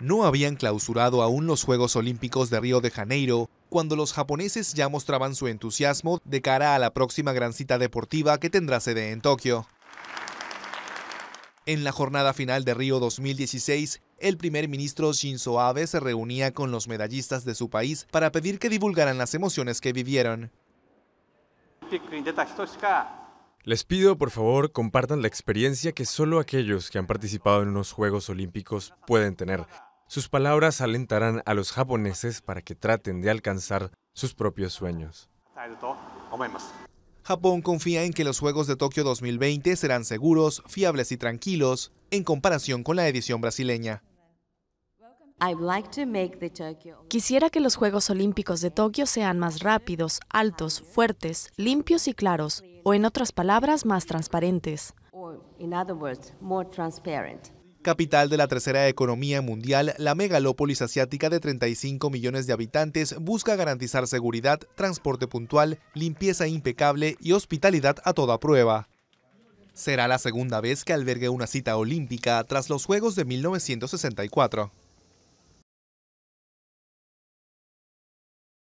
No habían clausurado aún los Juegos Olímpicos de Río de Janeiro cuando los japoneses ya mostraban su entusiasmo de cara a la próxima gran cita deportiva que tendrá sede en Tokio. En la jornada final de Río 2016, el primer ministro Shinzo Abe se reunía con los medallistas de su país para pedir que divulgaran las emociones que vivieron. Les pido, por favor, compartan la experiencia que solo aquellos que han participado en unos Juegos Olímpicos pueden tener. Sus palabras alentarán a los japoneses para que traten de alcanzar sus propios sueños. Japón confía en que los Juegos de Tokio 2020 serán seguros, fiables y tranquilos en comparación con la edición brasileña. Quisiera que los Juegos Olímpicos de Tokio sean más rápidos, altos, fuertes, limpios y claros, o en otras palabras, más transparentes. Capital de la tercera economía mundial, la megalópolis asiática de 35 millones de habitantes busca garantizar seguridad, transporte puntual, limpieza impecable y hospitalidad a toda prueba. Será la segunda vez que albergue una cita olímpica tras los Juegos de 1964.